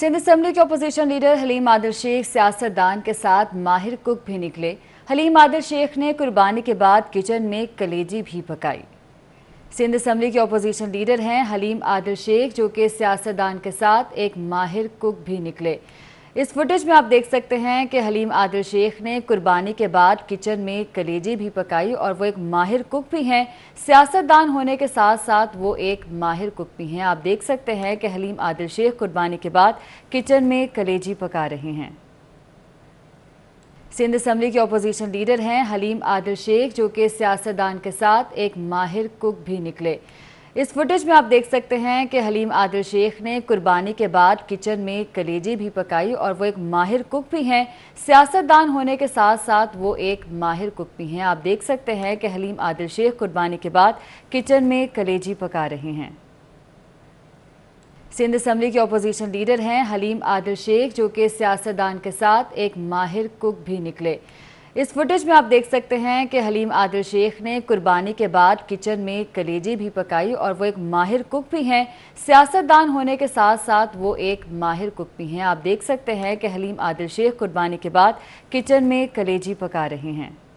Sindh assembly के opposition leader Haleem Adil Sheikh सियासतदान के साथ माहिर कुक भी निकले हलीम आदिल शेख ने कुर्बानी के बाद किचन में कलेजी भी पकाई सिंध असम्बली के अपोजिशन लीडर हैं हलीम आदिल शेख जो कि सियासतदान के साथ एक माहिर कुक भी निकले इस फुटेज में आप देख सकते हैं कि हलीम आदिल शेख ने कुर्बानी के बाद किचन में कलेजी भी पकाई और वो एक माहिर कुक भी हैं सियासतदान होने के साथ साथ वो एक माहिर कुक भी हैं आप देख सकते हैं कि हलीम आदिल शेख कुर्बानी के बाद किचन में कलेजी पका रहे हैं सिंध असम्बली के अपोजिशन लीडर हैं हलीम आदिल शेख जो कि सियासतदान के साथ एक माहिर कुक भी निकले इस फुटेज में आप देख सकते हैं कि हलीम आदिल शेख ने कुर्बानी के बाद किचन में कलेजी भी पकाई और वो एक माहिर कुक भी हैं सियासतदान होने के साथ साथ वो एक माहिर कुक भी हैं आप देख सकते हैं कि हलीम आदिल शेख कुर्बानी के बाद किचन में कलेजी पका रहे हैं सिंध असम्बली के अपोजिशन लीडर हैं हलीम आदिल शेख जो कि सियासतदान के साथ एक माहिर कुक भी निकले इस फुटेज में आप देख सकते हैं कि हलीम आदिल शेख ने कुर्बानी के बाद किचन में कलेजी भी पकाई और वो एक माहिर कुक भी हैं सियासतदान होने के साथ साथ वो एक माहिर कुक भी हैं आप देख सकते हैं कि हलीम आदिल शेख कुर्बानी के बाद किचन में कलेजी पका रहे हैं